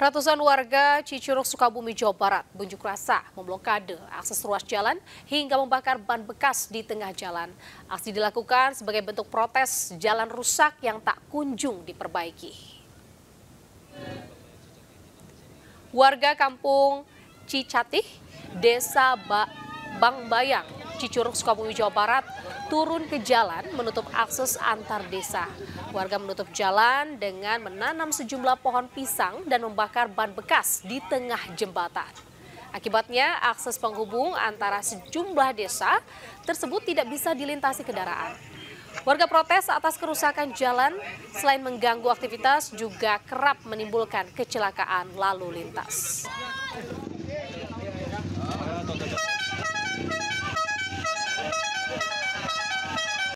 Ratusan warga Cicurug Sukabumi Jawa Barat bunjuk rasa memblokade akses ruas jalan hingga membakar ban bekas di tengah jalan. Aksi dilakukan sebagai bentuk protes jalan rusak yang tak kunjung diperbaiki. Warga kampung Cicatih, Desa ba Bang Bayang, Cicurug, Sukabumi, Jawa Barat turun ke jalan menutup akses antar desa. Warga menutup jalan dengan menanam sejumlah pohon pisang dan membakar ban bekas di tengah jembatan. Akibatnya akses penghubung antara sejumlah desa tersebut tidak bisa dilintasi kendaraan. Warga protes atas kerusakan jalan, selain mengganggu aktivitas juga kerap menimbulkan kecelakaan lalu lintas.